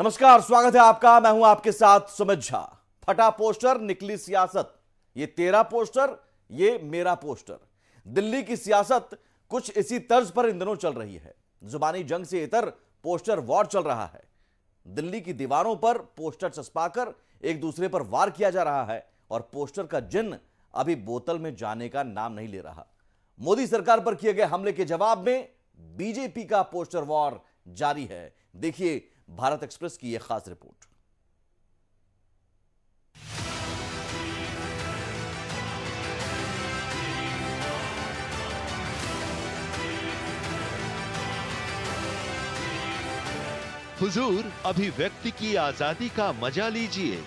नमस्कार स्वागत है आपका मैं हूं आपके साथ सुमित झा फटा पोस्टर निकली सियासत ये तेरा पोस्टर ये मेरा पोस्टर दिल्ली की सियासत कुछ इसी तर्ज पर इन दिनों चल रही है जुबानी जंग से इतर पोस्टर वॉर चल रहा है दिल्ली की दीवारों पर पोस्टर चस्पाकर एक दूसरे पर वार किया जा रहा है और पोस्टर का जिन अभी बोतल में जाने का नाम नहीं ले रहा मोदी सरकार पर किए गए हमले के जवाब में बीजेपी का पोस्टर वॉर जारी है देखिए भारत एक्सप्रेस की यह खास रिपोर्ट हुजूर अभिव्यक्ति की आजादी का मजा लीजिए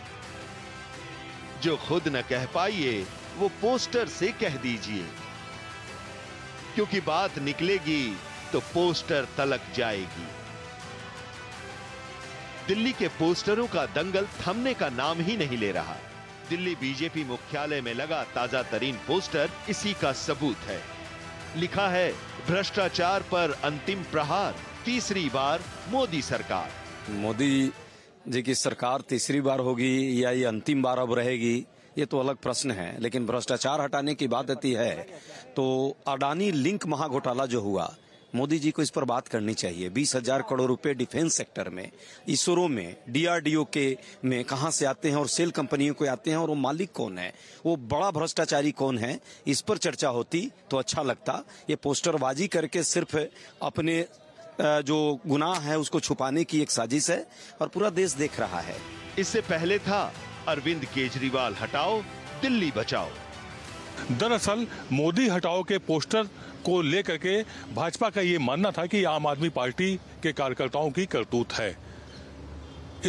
जो खुद न कह पाइए वो पोस्टर से कह दीजिए क्योंकि बात निकलेगी तो पोस्टर तलक जाएगी दिल्ली के पोस्टरों का दंगल थमने का नाम ही नहीं ले रहा दिल्ली बीजेपी मुख्यालय में लगा ताजा तरीन पोस्टर इसी का सबूत है लिखा है भ्रष्टाचार पर अंतिम प्रहार तीसरी बार मोदी सरकार मोदी जी की सरकार तीसरी बार होगी या ये अंतिम बार अब रहेगी ये तो अलग प्रश्न है लेकिन भ्रष्टाचार हटाने की बात आती है तो अडानी लिंक महाघोटाला जो हुआ मोदी जी को इस पर बात करनी चाहिए बीस हजार करोड़ रुपए डिफेंस सेक्टर में इसरो में डीआरडीओ के में कहा से आते हैं और सेल कंपनियों को आते हैं और वो मालिक कौन है वो बड़ा भ्रष्टाचारी कौन है इस पर चर्चा होती तो अच्छा लगता ये पोस्टरबाजी करके सिर्फ अपने जो गुनाह है उसको छुपाने की एक साजिश है और पूरा देश देख रहा है इससे पहले था अरविंद केजरीवाल हटाओ दिल्ली बचाओ दरअसल मोदी हटाओ के पोस्टर को लेकर के भाजपा का ये मानना था कि आम आदमी पार्टी के कार्यकर्ताओं की करतूत है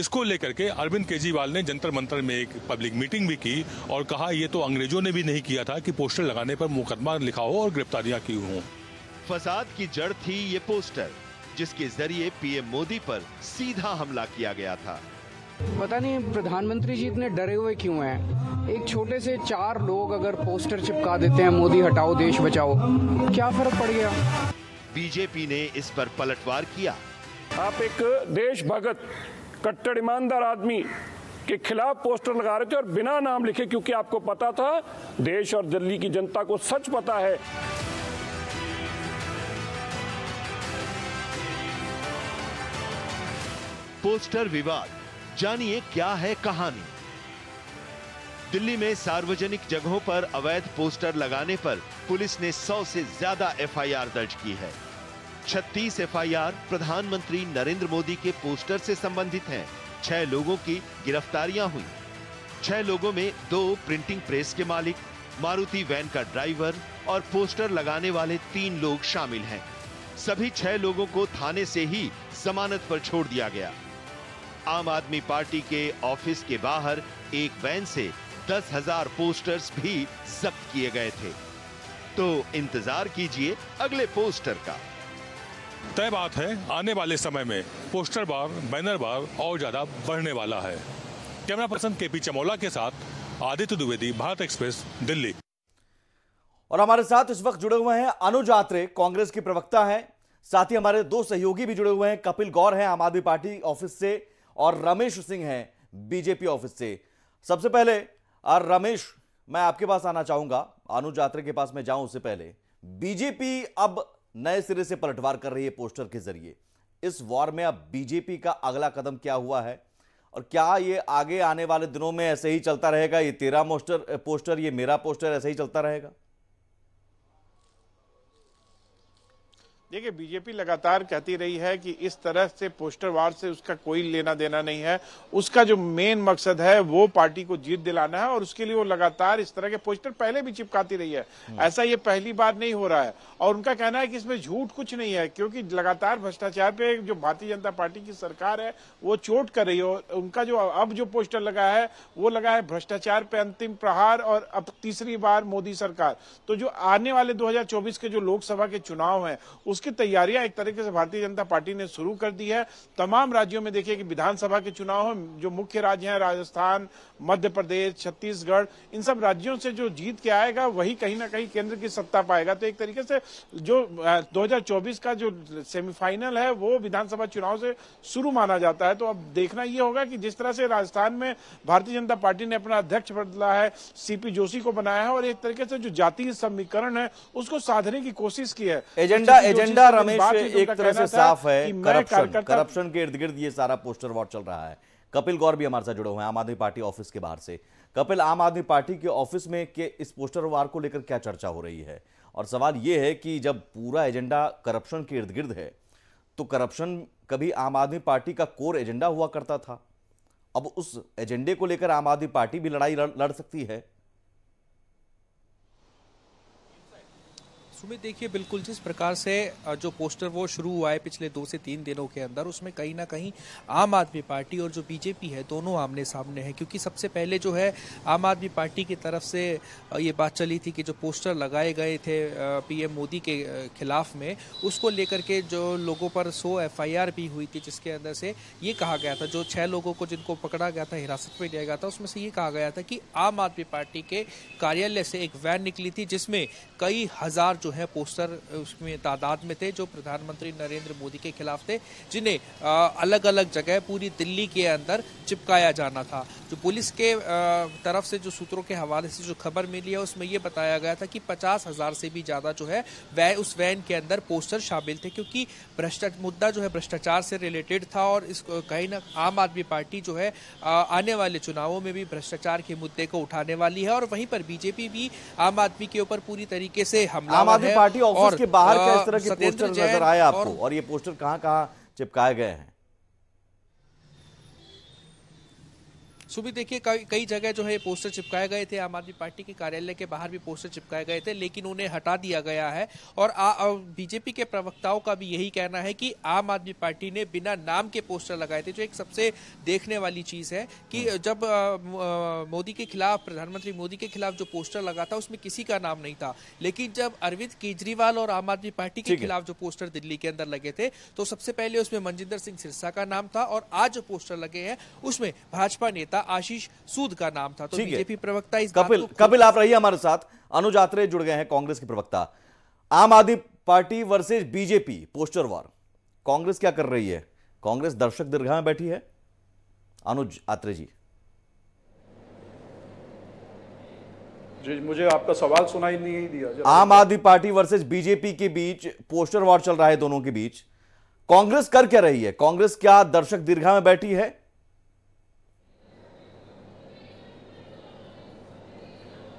इसको लेकर के अरविंद केजरीवाल ने जंतर मंतर में एक पब्लिक मीटिंग भी की और कहा ये तो अंग्रेजों ने भी नहीं किया था कि पोस्टर लगाने पर मुकदमा लिखा हो और गिरफ्तारियां की हो फसाद की जड़ थी ये पोस्टर जिसके जरिए पीएम मोदी पर सीधा हमला किया गया था पता नहीं प्रधानमंत्री जी इतने डरे हुए क्यों हैं एक छोटे से चार लोग अगर पोस्टर चिपका देते हैं मोदी हटाओ देश बचाओ क्या फर्क पड़ गया बीजेपी ने इस पर पलटवार किया आप एक देश भगत कट्टर ईमानदार आदमी के खिलाफ पोस्टर लगा रहे थे और बिना नाम लिखे क्योंकि आपको पता था देश और दिल्ली की जनता को सच पता है पोस्टर विवाद जानिए क्या है कहानी दिल्ली में सार्वजनिक जगहों पर अवैध पोस्टर लगाने पर पुलिस ने 100 से ज्यादा एफआईआर दर्ज की है 36 एफआईआर प्रधानमंत्री नरेंद्र मोदी के पोस्टर से संबंधित हैं। छह लोगों की गिरफ्तारियां हुई छह लोगों में दो प्रिंटिंग प्रेस के मालिक मारुति वैन का ड्राइवर और पोस्टर लगाने वाले तीन लोग शामिल हैं सभी छह लोगों को थाने से ही जमानत पर छोड़ दिया गया आम आदमी पार्टी के ऑफिस के बाहर एक वैन से दस हजार पोस्टर्स भी जब्त किए गए थे तो इंतजार कीजिए अगले पोस्टर का तय बात है आने वाले समय में पोस्टर बार बैनर बार और ज्यादा बढ़ने वाला है camera person K P Chamola के साथ आदित्य द्विवेदी भारत एक्सप्रेस दिल्ली और हमारे साथ इस वक्त जुड़े हुए हैं अनुज आत्रे कांग्रेस की प्रवक्ता हैं साथ ही हमारे दो सहयोगी भी जुड़े हुए हैं कपिल गौर हैं आम आदमी पार्टी ऑफिस से और रमेश सिंह हैं बीजेपी ऑफिस से सबसे पहले रमेश मैं आपके पास आना चाहूंगा अनुज यात्रा के पास मैं जाऊं उससे पहले बीजेपी अब नए सिरे से पलटवार कर रही है पोस्टर के जरिए इस वॉर में अब बीजेपी का अगला कदम क्या हुआ है और क्या ये आगे आने वाले दिनों में ऐसे ही चलता रहेगा ये तेरा पोस्टर पोस्टर ये मेरा पोस्टर ऐसे ही चलता रहेगा देखिए बीजेपी लगातार कहती रही है कि इस तरह से पोस्टर वार से उसका कोई लेना देना नहीं है उसका जो मेन मकसद है वो पार्टी को जीत दिलाना है और उसके लिए वो लगातार इस तरह के पोस्टर पहले भी चिपकाती रही है हम्म। ऐसा ये पहली बार नहीं हो रहा है और उनका कहना है कि इसमें झूठ कुछ नहीं है क्योंकि लगातार भ्रष्टाचार पे जो भारतीय जनता पार्टी की सरकार है वो चोट कर रही है उनका जो अब जो पोस्टर लगा है वो लगा है भ्रष्टाचार पे अंतिम प्रहार और अब तीसरी बार मोदी सरकार तो जो आने वाले दो के जो लोकसभा के चुनाव है उस उसकी तैयारियां एक तरीके से भारतीय जनता पार्टी ने शुरू कर दी है तमाम राज्यों में देखिए कि विधानसभा के चुनाव जो मुख्य राज्य हैं राजस्थान मध्य प्रदेश छत्तीसगढ़ इन सब राज्यों से जो जीत के आएगा वही कहीं ना कहीं केंद्र की सत्ता पाएगा तो एक तरीके से जो दो का जो सेमीफाइनल है वो विधानसभा चुनाव से शुरू माना जाता है तो अब देखना यह होगा कि जिस तरह से राजस्थान में भारतीय जनता पार्टी ने अपना अध्यक्ष बदला है सीपी जोशी को बनाया है और एक तरीके से जो जातीय समीकरण है उसको साधने की कोशिश की है एजेंडा एजेंडा एजेंडा रमेश एक तरह से साफ है करप्शन करप्शन के इर्द गिर्द ये सारा पोस्टर वॉर चल रहा है कपिल गौर भी हमारे साथ जुड़े हुए हैं आम आदमी पार्टी ऑफिस के बाहर से कपिल आम आदमी पार्टी के ऑफिस में के इस पोस्टर वार को लेकर क्या चर्चा हो रही है और सवाल ये है कि जब पूरा एजेंडा करप्शन के इर्द गिर्द है तो करप्शन कभी आम आदमी पार्टी का कोर एजेंडा हुआ करता था अब उस एजेंडे को लेकर आम आदमी पार्टी भी लड़ाई लड़ सकती है सुमित देखिए बिल्कुल जिस प्रकार से जो पोस्टर वो शुरू हुआ है पिछले दो से तीन दिनों के अंदर उसमें कहीं ना कहीं आम आदमी पार्टी और जो बीजेपी है दोनों आमने सामने हैं क्योंकि सबसे पहले जो है आम आदमी पार्टी की तरफ से ये बात चली थी कि जो पोस्टर लगाए गए थे पीएम मोदी के खिलाफ में उसको लेकर के जो लोगों पर सो एफ भी हुई थी जिसके अंदर से ये कहा गया था जो छः लोगों को जिनको पकड़ा गया था हिरासत में लिया गया था उसमें से ये कहा गया था कि आम आदमी पार्टी के कार्यालय से एक वैन निकली थी जिसमें कई हज़ार जो हैं पोस्टर उसमें तादाद में थे जो प्रधानमंत्री नरेंद्र मोदी के खिलाफ थे जिन्हें अलग अलग जगह पूरी दिल्ली के अंदर चिपकाया जाना था जो पुलिस के तरफ से जो सूत्रों के हवाले से जो खबर मिली है उसमें यह बताया गया था कि पचास हज़ार से भी ज़्यादा जो है वह उस वैन के अंदर पोस्टर शामिल थे क्योंकि भ्रष्टाचार मुद्दा जो है भ्रष्टाचार से रिलेटेड था और इस कहीं ना आम आदमी पार्टी जो है आने वाले चुनावों में भी भ्रष्टाचार के मुद्दे को उठाने वाली है और वहीं पर बीजेपी भी आम आदमी के ऊपर पूरी तरीके से हमला आदमी पार्टी ऑफिस के बाहर का इस तरह के पोस्टर नजर आए आपको और ये पोस्टर कहाँ कहाँ चिपकाए गए हैं सुबह देखिए कई जगह जो है पोस्टर चिपकाए गए थे आम आदमी पार्टी के कार्यालय के बाहर भी पोस्टर चिपकाए गए थे लेकिन उन्हें हटा दिया गया है और बीजेपी के प्रवक्ताओं का भी यही कहना है कि आम आदमी पार्टी ने बिना नाम के पोस्टर लगाए थे जो एक सबसे देखने वाली चीज है कि हाँ। जब मोदी के खिलाफ प्रधानमंत्री मोदी के खिलाफ जो पोस्टर लगा था उसमें किसी का नाम नहीं था लेकिन जब अरविंद केजरीवाल और आम आदमी पार्टी के खिलाफ जो पोस्टर दिल्ली के अंदर लगे थे तो सबसे पहले उसमें मनजिंदर सिंह सिरसा का नाम था और आज जो पोस्टर लगे हैं उसमें भाजपा नेता आशीष सूद का नाम था तो बीजेपी प्रवक्ता इस कपिल कपिल आप रहिए हमारे साथ अनुज आत्रे जुड़ गए हैं कांग्रेस के प्रवक्ता Aam Aadmi party versus BJP poster war Congress क्या कर रही है कांग्रेस दर्शक दीर्घा में बैठी है अनुज आत्रे जी जी मुझे आपका सवाल सुनाई नहीं दिया आम आदमी पार्टी वर्सेज बीजेपी के बीच पोस्टर वॉर चल रहा है दोनों के बीच कांग्रेस कर क्या रही है कांग्रेस क्या दर्शक दीर्घा में बैठी है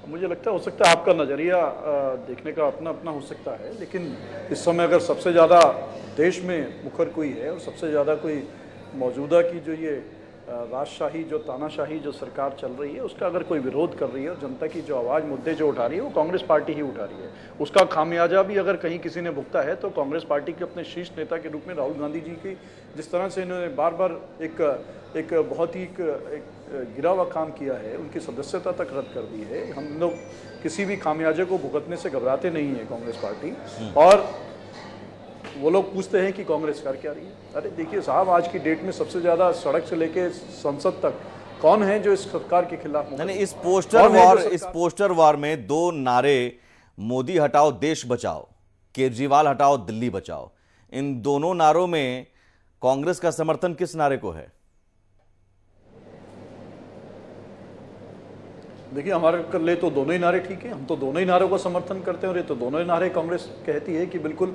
मुझे लगता है हो सकता है आपका नज़रिया देखने का अपना अपना हो सकता है लेकिन इस समय अगर सबसे ज़्यादा देश में मुखर कोई है और सबसे ज़्यादा कोई मौजूदा की जो ये राजशाही जो तानाशाही जो सरकार चल रही है उसका अगर कोई विरोध कर रही है और जनता की जो आवाज़ मुद्दे जो उठा रही है वो कांग्रेस पार्टी ही उठा रही है उसका खामियाजा भी अगर कहीं किसी ने भुगता है तो कांग्रेस पार्टी के अपने शीर्ष नेता के रूप में राहुल गांधी जी की जिस तरह से इन्होंने बार बार एक एक बहुत ही एक, एक गिरा हुआ काम किया है उनकी सदस्यता तक रद्द कर दी है हम लोग किसी भी खामियाजे को भुगतने से घबराते नहीं है कांग्रेस पार्टी हम्म। और वो लोग पूछते हैं कि कांग्रेस कर क्या रही है अरे देखिए साहब आज की डेट में सबसे ज़्यादा सड़क से लेके संसद तक कौन है जो इस सरकार के खिलाफ इस पोस्टर वार इस पोस्टर वार में दो नारे मोदी हटाओ देश बचाओ केजरीवाल हटाओ दिल्ली बचाओ इन दोनों नारों में कांग्रेस का समर्थन किस नारे को है देखिए हमारे लिए तो दोनों ही नारे ठीक है हम तो दोनों ही नारों का समर्थन करते हैं और ये तो दोनों ही नारे कांग्रेस कहती है कि बिल्कुल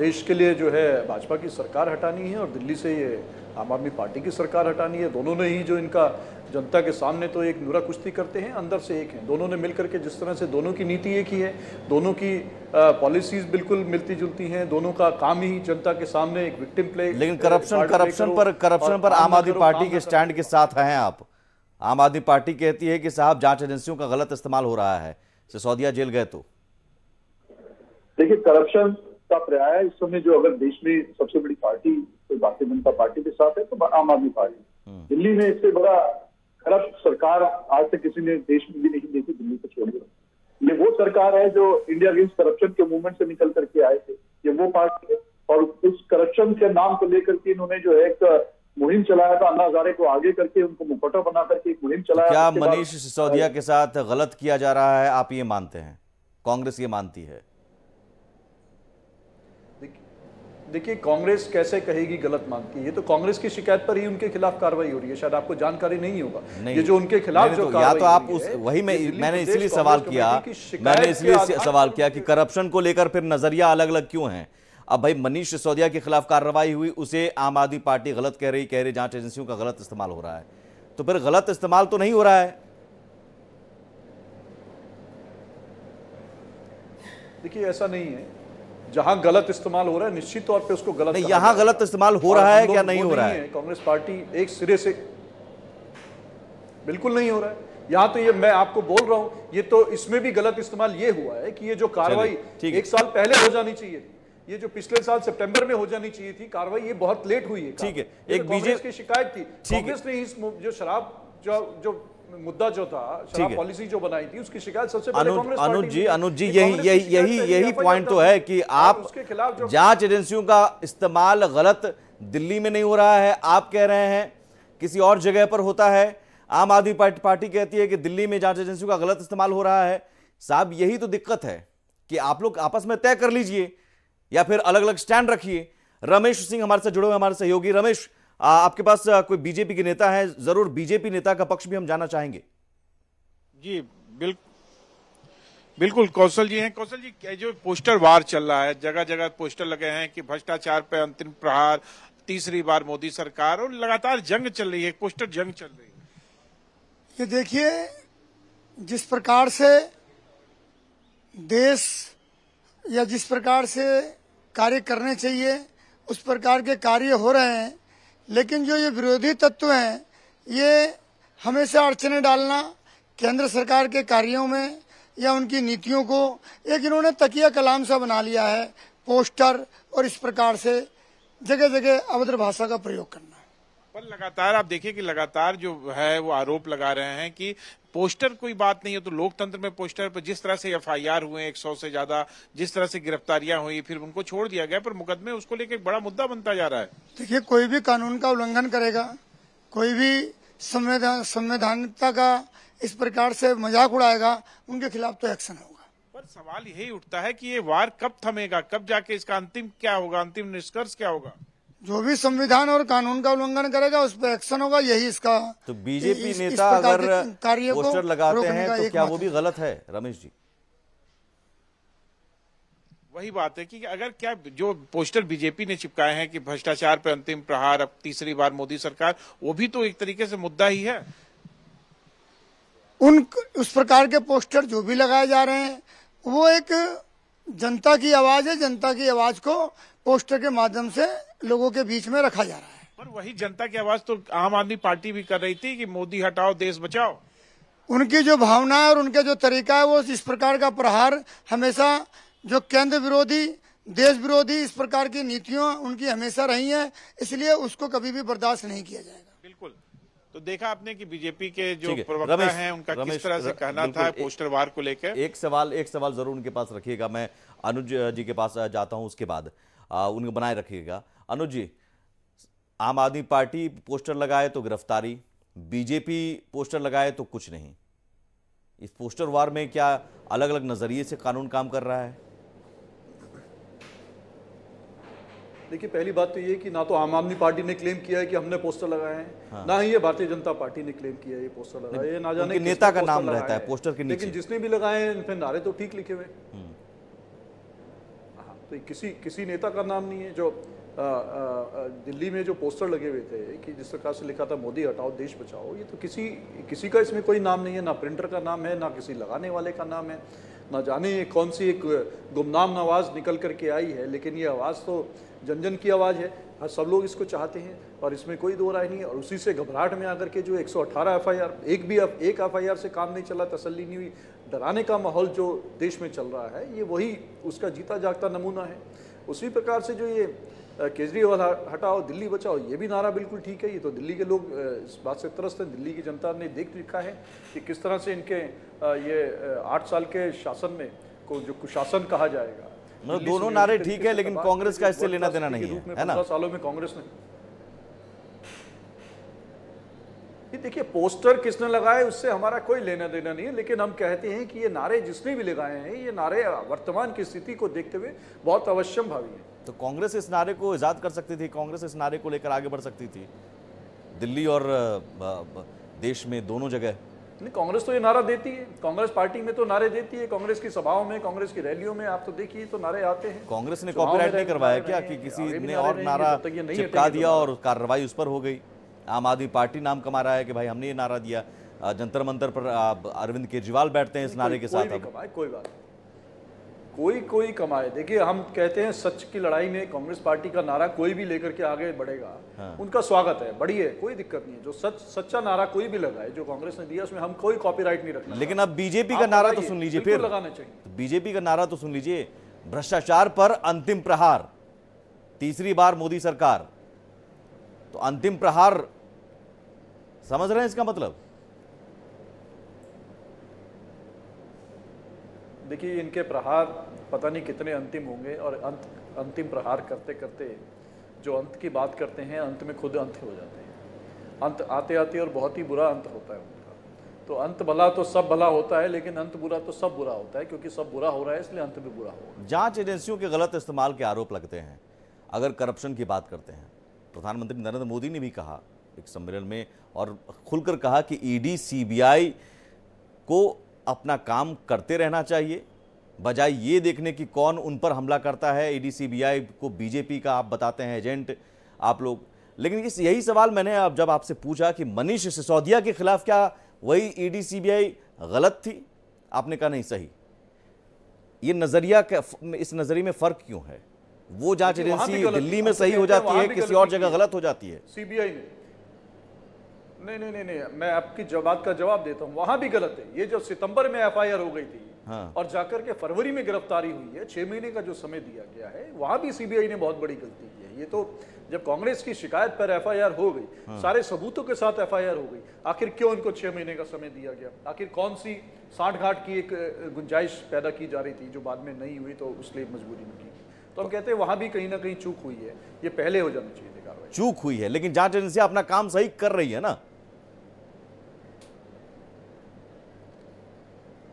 देश के लिए जो है भाजपा की सरकार हटानी है और दिल्ली से ये आम आदमी पार्टी की सरकार हटानी है दोनों ने ही जो इनका जनता के सामने तो एक नुरा कुश्ती करते हैं अंदर से एक हैं दोनों ने मिलकर के जिस तरह से दोनों की नीति एक ही है दोनों की पॉलिसीज बिल्कुल मिलती जुलती हैं दोनों का काम ही जनता के सामने एक विक्टिम प्ले लेकिन करप्शन करप्शन पर करप्शन पर आम आदमी पार्टी के स्टैंड के साथ हैं आप आम आदमी पार्टी कहती है कि साहब जांच एजेंसियों का गलत इस्तेमाल हो रहा है सिसोदिया जेल गए तो देखिए करप्शन का पर्याय इस समय जो अगर देश में सबसे बड़ी पार्टी तो भारतीय जनता पार्टी के साथ है तो आम आदमी पार्टी हम्म। दिल्ली में इससे बड़ा करप्ट सरकार आज तक किसी ने देश में भी नहीं देखी दिल्ली को छोड़कर ये वो सरकार है जो इंडिया अगेंस्ट करप्शन के मूवमेंट से निकल करके आए थे ये वो पार्टी है और उस करप्शन के नाम को लेकर के इन्होंने जो है एक मुहिम चलाया था अन्ना हजारे को आगे करके उनको मुकटा बना करके एक मुहिम चलाया क्या मनीष सिसोदिया के साथ गलत किया जा रहा है आप ये मानते हैं कांग्रेस ये मानती है देखिए कांग्रेस कैसे कहेगी गलत मांग की ये तो कांग्रेस की शिकायत पर ही उनके खिलाफ कार्रवाई हो रही है शायद आपको जानकारी नहीं होगा नहीं, ये जो उनके खिलाफ जो तो, या तो आप उस वही मैं मैंने इसलिए सवाल किया मैंने इसलिए सवाल किया कि करप्शन को लेकर फिर नजरिया अलग अलग क्यों है अब भाई मनीष सिसोदिया के खिलाफ कार्रवाई हुई उसे आम आदमी पार्टी गलत कह रही कह रही जांच एजेंसियों का गलत इस्तेमाल हो रहा है तो फिर गलत इस्तेमाल तो नहीं हो रहा है देखिए ऐसा नहीं है जहां गलत इस्तेमाल हो रहा है निश्चित तौर पे उसको गलत नहीं यहां गलत इस्तेमाल हो रहा है क्या नहीं हो रहा है कांग्रेस पार्टी एक सिरे से बिल्कुल नहीं हो रहा है यहां तो ये मैं आपको बोल रहा हूं ये तो इसमें भी गलत इस्तेमाल ये हुआ है कि ये जो कार्रवाई एक साल पहले हो जानी चाहिए ये जो पिछले साल सितंबर में हो जानी चाहिए थी कार्रवाई ये बहुत लेट हुई है ठीक है एक बीजेपी की शिकायत थी कांग्रेस ने इस जो शराब जो जो मुद्दा जो था शराब पॉलिसी जो बनाई थी उसकी शिकायत सबसे पहले कांग्रेस अनुज जी अनुज जी यही यही यही यही पॉइंट तो है कि आप उसके खिलाफ जांच एजेंसियों का इस्तेमाल गलत दिल्ली में नहीं हो रहा है आप कह रहे हैं किसी और जगह पर होता है आम आदमी पार्टी कहती है कि दिल्ली में जांच एजेंसियों का गलत इस्तेमाल हो रहा है साहब यही तो दिक्कत है कि आप लोग आपस में तय कर लीजिए या फिर अलग अलग स्टैंड रखिए रमेश सिंह हमारे साथ जुड़े हुए हमारे सहयोगी रमेश आपके पास कोई बीजेपी के नेता है जरूर बीजेपी नेता का पक्ष भी हम जाना चाहेंगे जी बिल्कुल बिल्कुल कौशल जी हैं कौशल जी जो पोस्टर वार चल रहा है जगह जगह पोस्टर लगे हैं कि भ्रष्टाचार पर अंतिम प्रहार तीसरी बार मोदी सरकार और लगातार जंग चल रही है पोस्टर जंग चल रही है ये देखिए जिस प्रकार से देश या जिस प्रकार से कार्य करने चाहिए उस प्रकार के कार्य हो रहे हैं लेकिन जो ये विरोधी तत्व हैं ये हमेशा अड़चने डालना केंद्र सरकार के कार्यों में या उनकी नीतियों को एक इन्होंने तकिया कलाम सा बना लिया है पोस्टर और इस प्रकार से जगह जगह अभद्र भाषा का प्रयोग करना पर लगातार आप देखिए कि लगातार जो है वो आरोप लगा रहे हैं कि पोस्टर कोई बात नहीं है तो लोकतंत्र में पोस्टर पर जिस तरह से एफआईआर हुए एक सौ से ज्यादा जिस तरह से गिरफ्तारियां हुई फिर उनको छोड़ दिया गया पर मुकदमे उसको लेकर एक बड़ा मुद्दा बनता जा रहा है देखिए कोई भी कानून का उल्लंघन करेगा कोई भी संवैधानिकता का इस प्रकार से मजाक उड़ाएगा उनके खिलाफ तो एक्शन होगा पर सवाल यही उठता है कि ये वार कब थमेगा कब जाके इसका अंतिम क्या होगा अंतिम निष्कर्ष क्या होगा जो भी संविधान और कानून का उल्लंघन करेगा उस पर एक्शन होगा यही इसका तो बीजेपी इस, नेता इस अगर कार्य पोस्टर लगाते हैं तो क्या वो भी गलत है रमेश जी वही बात है कि अगर क्या जो पोस्टर बीजेपी ने चिपकाए हैं कि भ्रष्टाचार पर अंतिम प्रहार अब तीसरी बार मोदी सरकार वो भी तो एक तरीके से मुद्दा ही है उन उस प्रकार के पोस्टर जो भी लगाए जा रहे हैं वो एक जनता की आवाज है जनता की आवाज को पोस्टर के माध्यम से लोगों के बीच में रखा जा रहा है पर वही जनता की आवाज तो आम आदमी पार्टी भी कर रही थी कि मोदी हटाओ देश बचाओ उनकी जो भावना है और उनके जो तरीका है वो इस प्रकार का प्रहार हमेशा जो केंद्र विरोधी देश विरोधी इस प्रकार की नीतियों उनकी हमेशा रही है इसलिए उसको कभी भी बर्दाश्त नहीं किया जाएगा बिल्कुल तो देखा आपने कि बीजेपी के जो प्रवक्ता हैं उनका किस तरह से कहना था पोस्टर वार को लेकर एक सवाल एक सवाल जरूर उनके पास रखिएगा मैं अनुज जी के पास जाता हूं उसके बाद उनको बनाए रखिएगा अनुज जी आम आदमी पार्टी पोस्टर लगाए तो गिरफ्तारी बीजेपी पोस्टर लगाए तो कुछ नहीं इस पोस्टर वार में क्या अलग अलग नज़रिए से कानून काम कर रहा है देखिए पहली बात तो ये कि ना तो आम आदमी पार्टी ने क्लेम किया है कि हमने पोस्टर लगाए हैं हाँ। ना ही ये भारतीय जनता पार्टी ने क्लेम किया है ये पोस्टर लगाए ये ना जाने नेता का नाम रहता है पोस्टर के नीचे लेकिन जिसने भी लगाए हैं फिर नारे तो ठीक लिखे हुए हम्म। हाँ, तो किसी किसी नेता का नाम नहीं है जो दिल्ली में जो पोस्टर लगे हुए थे कि जिस प्रकार से लिखा था मोदी हटाओ देश बचाओ ये तो किसी किसी का इसमें कोई नाम नहीं है ना प्रिंटर का नाम है ना किसी लगाने वाले का नाम है ना जाने कौन सी एक गुमनाम आवाज़ निकल करके आई है लेकिन ये आवाज़ तो जन जन की आवाज़ है हर हाँ, सब लोग इसको चाहते हैं और इसमें कोई दो राय नहीं और उसी से घबराहट में आकर के जो 118 एफआईआर एक भी एक एफआईआर से काम नहीं चला तसल्ली नहीं हुई डराने का माहौल जो देश में चल रहा है ये वही उसका जीता जागता नमूना है उसी प्रकार से जो ये केजरीवाल हटाओ दिल्ली बचाओ ये भी नारा बिल्कुल ठीक है ये तो दिल्ली के लोग इस बात से त्रस्त हैं दिल्ली की जनता ने देख लिखा है कि किस तरह से इनके ये आठ साल के शासन में को जो कुशासन कहा जाएगा मतलब दोनों नारे ठीक है लेकिन कांग्रेस का इससे लेना देना नहीं है ना सालों में कांग्रेस ने कि देखिए पोस्टर किसने लगाए उससे हमारा कोई लेना देना नहीं है लेकिन हम कहते हैं कि ये नारे जिसने भी लगाए हैं ये नारे वर्तमान की स्थिति को देखते हुए बहुत अवश्यम भावी है तो कांग्रेस इस नारे को ईजाद कर सकती थी कांग्रेस इस नारे को लेकर आगे बढ़ सकती थी दिल्ली और देश में दोनों जगह नहीं कांग्रेस तो ये नारा देती है कांग्रेस पार्टी में तो नारे देती है कांग्रेस की सभाओं में कांग्रेस की रैलियों में आप तो देखिए तो नारे आते हैं कांग्रेस ने कॉपीराइट नहीं करवाया क्या कि किसी ने और नारा चिपका दिया और कार्रवाई उस पर हो गई आम आदमी पार्टी नाम कमा रहा है कि भाई हमने ये नारा दिया जंतर मंतर पर अरविंद केजरीवाल बैठते हैं इस नारे के साथ कोई कमाए बात कोई कोई कमाए देखिए हम कहते हैं सच की लड़ाई में कांग्रेस पार्टी का नारा कोई भी लेकर के आगे बढ़ेगा हाँ। उनका स्वागत है है कोई दिक्कत नहीं है जो सच सच्चा नारा कोई भी लगाए जो कांग्रेस ने दिया उसमें हम कोई कॉपीराइट नहीं रखना लेकिन अब बीजेपी का नारा तो सुन लीजिए फिर लगाना चाहिए बीजेपी का नारा तो सुन लीजिए भ्रष्टाचार पर अंतिम प्रहार तीसरी बार मोदी सरकार तो अंतिम प्रहार समझ रहे हैं इसका मतलब देखिए इनके प्रहार पता नहीं कितने अंतिम होंगे और अंत अंतिम प्रहार करते करते जो अंत की बात करते हैं अंत में खुद अंत हो जाते हैं अंत आते आते और बहुत ही बुरा अंत होता है उनका तो अंत भला तो सब भला होता है लेकिन अंत बुरा तो सब बुरा होता है क्योंकि सब बुरा हो रहा है इसलिए अंत भी बुरा होगा जांच एजेंसियों के गलत इस्तेमाल के आरोप लगते हैं अगर करप्शन की बात करते हैं प्रधानमंत्री नरेंद्र मोदी ने भी कहा एक सम्मेलन में और खुलकर कहा कि ईडी e सीबीआई को अपना काम करते रहना चाहिए बजाय ये देखने की कौन उन पर हमला करता है ईडी e सीबीआई को बीजेपी का आप बताते हैं एजेंट आप लोग लेकिन इस यही सवाल मैंने अब जब आपसे पूछा कि मनीष सिसोदिया के खिलाफ क्या वही ईडी e सीबीआई गलत थी आपने कहा नहीं सही ये नजरिया इस नजरिए में फर्क क्यों है वो जांच एजेंसी दिल्ली में तो सही हो जाती है किसी और जगह गलत हो जाती है सीबीआई ने नहीं नहीं नहीं मैं आपकी बात का जवाब देता हूँ वहां भी गलत है ये जो सितंबर में एफआईआर हो गई थी हाँ। और जाकर के फरवरी में गिरफ्तारी हुई है छह महीने का जो समय दिया गया है वहां भी सीबीआई ने बहुत बड़ी गलती की है ये तो जब कांग्रेस की शिकायत पर एफआईआर हो गई हाँ। सारे सबूतों के साथ एफआईआर हो गई आखिर क्यों इनको छह महीने का समय दिया गया आखिर कौन सी साठ घाट की एक गुंजाइश पैदा की जा रही थी जो बाद में नहीं हुई तो उसलिए मजबूरी में की तो हम कहते हैं वहां भी कहीं ना कहीं चूक हुई है ये पहले हो जाना चाहिए चूक हुई है लेकिन जांच एजेंसियां अपना काम सही कर रही है ना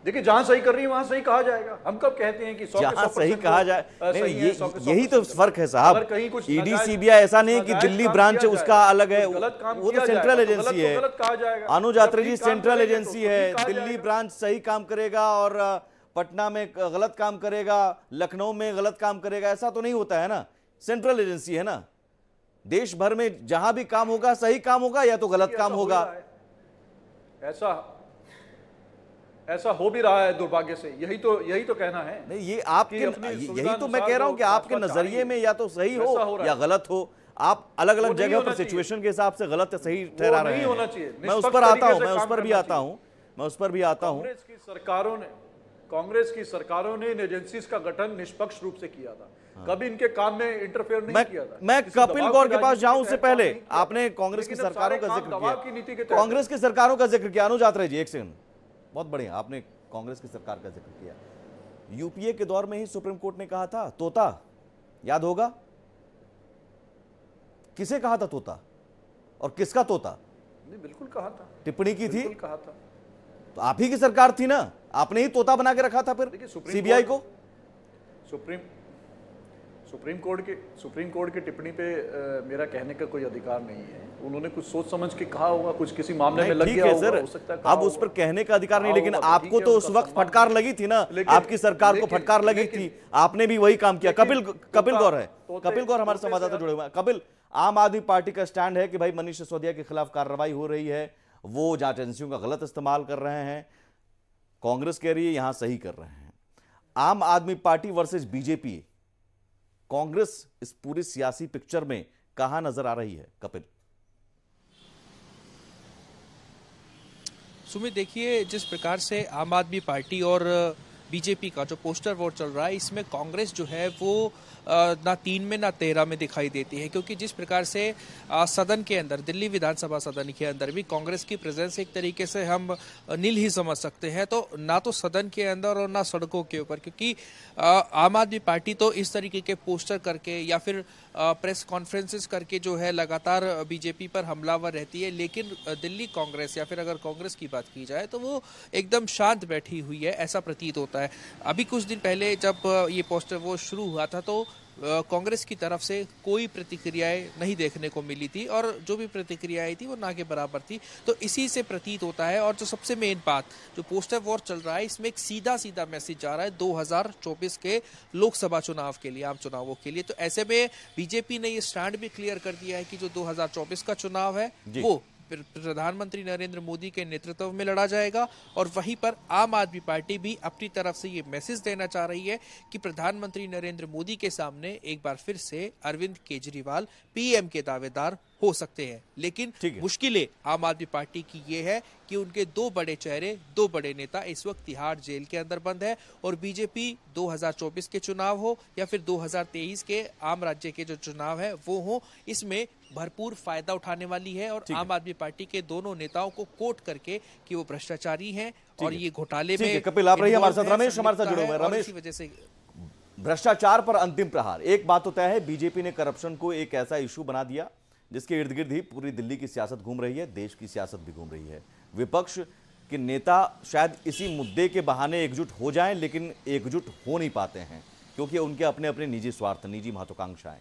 देखिए जहां सही कर रही है वहां सही कहा जाएगा हम कब कहते हैं कि जहां सही कहा जाए नहीं ये यही तो फर्क है साहब कहीं कुछ ईडी सीबीआई ऐसा नहीं कि दिल्ली ब्रांच उसका अलग है वो तो सेंट्रल एजेंसी तो है अनुज यात्री जी सेंट्रल एजेंसी है दिल्ली ब्रांच सही काम करेगा और पटना में गलत काम करेगा लखनऊ में गलत काम करेगा ऐसा तो नहीं होता है ना सेंट्रल एजेंसी है ना देश भर में जहां भी काम होगा सही काम होगा या तो गलत काम होगा ऐसा ऐसा हो भी रहा है दुर्भाग्य से यही तो यही तो कहना है नहीं ये आपके यही तो मैं कह रहा हूं कि आपके नजरिए में या तो सही हो, हो या गलत हो आप अलग अलग जगह पर सिचुएशन के हिसाब से गलत या सही ठहरा रहे होना चाहिए मैं उस पर आता हूं मैं उस पर भी आता हूं मैं उस पर भी आता हूं सरकारों ने कांग्रेस की सरकारों ने इन एजेंसी का गठन निष्पक्ष रूप से किया था हाँ। कभी इनके काम में इंटरफेयर नहीं मैं, किया था मैं कपिल गौर के पास जाऊं उससे पहले आपने कांग्रेस की सरकारों का जिक्र किया कांग्रेस की सरकारों का जिक्र किया अनुज आत्रे जी एक सेकंड बहुत बढ़िया आपने कांग्रेस की सरकार का जिक्र किया यूपीए के दौर में ही सुप्रीम कोर्ट ने कहा था तोता याद होगा किसे कहा था तोता और किसका तोता बिल्कुल कहा था टिप्पणी की थी कहा था तो आप ही की सरकार थी ना आपने ही तोता बना के रखा था फिर सीबीआई को सुप्रीम सुप्रीम कोर्ट के सुप्रीम कोर्ट की टिप्पणी पे आ, मेरा कहने का कोई अधिकार नहीं है उन्होंने कुछ सोच समझ के कहा होगा कुछ किसी मामले में लग गया होगा हो सकता है अब उस पर कहने का अधिकार नहीं हाँ, लेकिन आपको तो उस वक्त फटकार लगी थी ना आपकी सरकार को फटकार लगी थी आपने भी वही काम किया कपिल कपिल गौर है कपिल गौर हमारे संवाददाता जुड़े हुए कपिल आम आदमी पार्टी का स्टैंड है कि भाई मनीष सिसोदिया के खिलाफ कार्रवाई हो रही है वो जांच एजेंसियों का गलत इस्तेमाल कर रहे हैं कांग्रेस कह रही है यहां सही कर रहे हैं आम Aadmi party versus BJP Congress इस पूरी सियासी पिक्चर में कहा नजर आ रही है कपिल सुमित देखिए जिस प्रकार से आम आदमी पार्टी और बीजेपी का जो पोस्टर वोट चल रहा है इसमें कांग्रेस जो है वो ना तीन में ना तेरह में दिखाई देती है क्योंकि जिस प्रकार से सदन के अंदर दिल्ली विधानसभा सदन के अंदर भी कांग्रेस की प्रेजेंस एक तरीके से हम नील ही समझ सकते हैं तो ना तो सदन के अंदर और ना सड़कों के ऊपर क्योंकि आम आदमी पार्टी तो इस तरीके के पोस्टर करके या फिर प्रेस कॉन्फ्रेंसेस करके जो है लगातार बीजेपी पर हमलावर रहती है लेकिन दिल्ली कांग्रेस या फिर अगर कांग्रेस की बात की जाए तो वो एकदम शांत बैठी हुई है ऐसा प्रतीत होता है अभी कुछ दिन पहले जब ये पोस्टर वो शुरू हुआ था तो कांग्रेस की तरफ से कोई प्रतिक्रियाएं नहीं देखने को मिली थी और जो भी प्रतिक्रियाएं थी वो ना के बराबर थी तो इसी से प्रतीत होता है और जो सबसे मेन बात जो पोस्टर वॉर चल रहा है इसमें एक सीधा सीधा मैसेज जा रहा है 2024 के लोकसभा चुनाव के लिए आम चुनावों के लिए तो ऐसे में बीजेपी ने ये स्टैंड भी क्लियर कर दिया है कि जो दो का चुनाव है वो प्रधानमंत्री नरेंद्र मोदी के नेतृत्व में लड़ा जाएगा और वहीं पर आम आदमी पार्टी भी अपनी तरफ से ये मैसेज देना चाह रही है कि प्रधानमंत्री नरेंद्र मोदी के सामने एक बार फिर से अरविंद केजरीवाल पीएम के दावेदार हो सकते हैं लेकिन मुश्किलें आम आदमी पार्टी की ये है कि उनके दो बड़े चेहरे दो बड़े नेता इस वक्त तिहाड़ जेल के अंदर बंद है और बीजेपी 2024 के चुनाव हो या फिर 2023 के आम राज्य के जो चुनाव है वो हो इसमें भरपूर फायदा उठाने वाली है और आम आदमी पार्टी के दोनों नेताओं को कोट करके कि वो भ्रष्टाचारी हैं और ये घोटाले में कपिल आप रही हमारे साथ रमेश हमारे साथ जुड़े हुए रमेश वजह से भ्रष्टाचार पर अंतिम प्रहार एक बात तो तय है बीजेपी ने करप्शन को एक ऐसा इशू बना दिया जिसके इर्द गिर्द ही पूरी दिल्ली की सियासत घूम रही है देश की सियासत भी घूम रही है विपक्ष के नेता शायद इसी मुद्दे के बहाने एकजुट हो जाएं लेकिन एकजुट हो नहीं पाते हैं क्योंकि उनके अपने अपने निजी स्वार्थ निजी महत्वाकांक्षाएं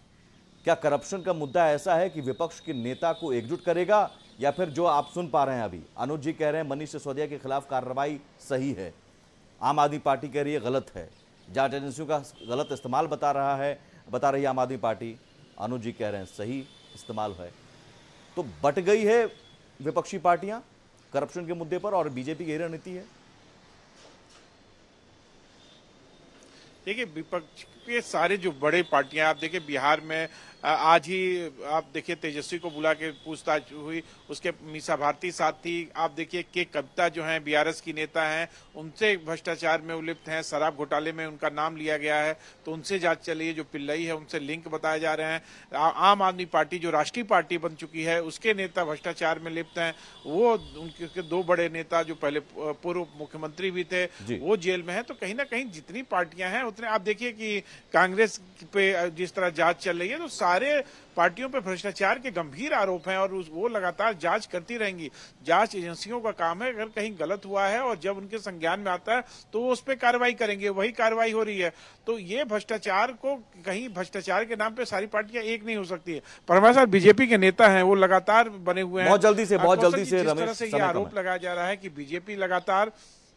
क्या करप्शन का मुद्दा ऐसा है कि विपक्ष के नेता को एकजुट करेगा या फिर जो आप सुन पा रहे हैं अभी अनुज जी कह रहे हैं मनीष सिसोदिया के खिलाफ कार्रवाई सही है आम आदमी पार्टी कह रही है गलत है जांच एजेंसियों का गलत इस्तेमाल बता रहा है बता रही है आम आदमी पार्टी अनुज जी कह रहे हैं सही इस्तेमाल है तो बट गई है विपक्षी पार्टियां करप्शन के मुद्दे पर और बीजेपी की रणनीति है देखिए विपक्ष के सारे जो बड़े पार्टियां आप देखिए बिहार में आज ही आप देखिए तेजस्वी को बुला के पूछताछ हुई उसके मीसा भारती साथ थी आप देखिए के कविता जो हैं बीआरएस की नेता हैं उनसे भ्रष्टाचार में उलिप्त हैं शराब घोटाले में उनका नाम लिया गया है तो उनसे जांच चलिए जो पिल्लई है उनसे लिंक बताए जा रहे हैं आम आदमी पार्टी जो राष्ट्रीय पार्टी बन चुकी है उसके नेता भ्रष्टाचार में लिप्त हैं वो उनके दो बड़े नेता जो पहले पूर्व मुख्यमंत्री भी थे वो जेल में है तो कहीं ना कहीं जितनी पार्टियां हैं उतने आप देखिए कि कांग्रेस पे जिस तरह जांच चल रही है तो सारे पार्टियों पे भ्रष्टाचार के गंभीर आरोप हैं और वो लगातार जांच करती रहेंगी जांच एजेंसियों का काम है अगर कहीं गलत हुआ है और जब उनके संज्ञान में आता है तो वो उस पर कार्रवाई करेंगे वही कार्रवाई हो रही है तो ये भ्रष्टाचार को कहीं भ्रष्टाचार के नाम पे सारी पार्टियां एक नहीं हो सकती है पर हमारे साथ बीजेपी के नेता है वो लगातार बने हुए हैं बहुत जल्दी से बहुत जल्दी से तरह से ये आरोप लगाया जा रहा है की बीजेपी लगातार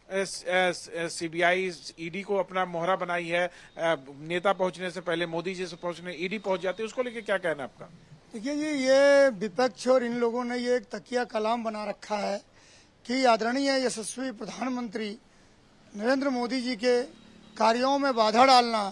सीबीआई ईडी e को अपना मोहरा बनाई है नेता पहुंचने से पहले मोदी जी से पहुंचने ईडी e पहुंच जाती है उसको लेके क्या कहना है आपका देखिए जी ये विपक्ष और इन लोगों ने ये एक तकिया कलाम बना रखा है कि आदरणीय यशस्वी प्रधानमंत्री नरेंद्र मोदी जी के कार्यों में बाधा डालना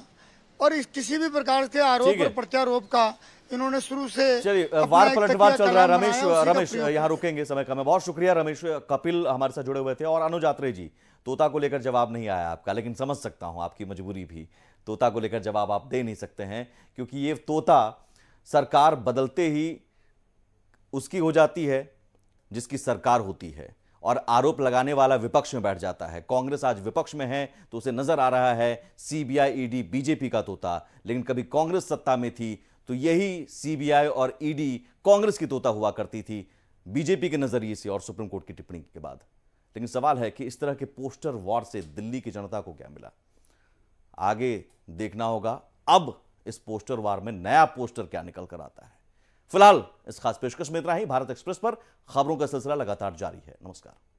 और इस किसी भी प्रकार के आरोप और प्रत्यारोप का इन्होंने शुरू से चलिए वार पलटवार चल रहा है रमेश रमेश यहाँ रुकेंगे समय का मैं बहुत शुक्रिया रमेश कपिल हमारे साथ जुड़े हुए थे और अनुजात्रे जी तोता को लेकर जवाब नहीं आया आपका लेकिन समझ सकता हूँ आपकी मजबूरी भी तोता को लेकर जवाब आप दे नहीं सकते हैं क्योंकि ये तोता सरकार बदलते ही उसकी हो जाती है जिसकी सरकार होती है और आरोप लगाने वाला विपक्ष में बैठ जाता है कांग्रेस आज विपक्ष में है तो उसे नजर आ रहा है सीबीआई ईडी बीजेपी का तोता लेकिन कभी कांग्रेस सत्ता में थी तो यही सीबीआई और ईडी e कांग्रेस की तोता हुआ करती थी बीजेपी के नजरिए से और सुप्रीम कोर्ट की टिप्पणी के बाद लेकिन सवाल है कि इस तरह के पोस्टर वॉर से दिल्ली की जनता को क्या मिला आगे देखना होगा अब इस पोस्टर वार में नया पोस्टर क्या निकल कर आता है फिलहाल इस खास पेशकश में इतना ही भारत एक्सप्रेस पर खबरों का सिलसिला लगातार जारी है नमस्कार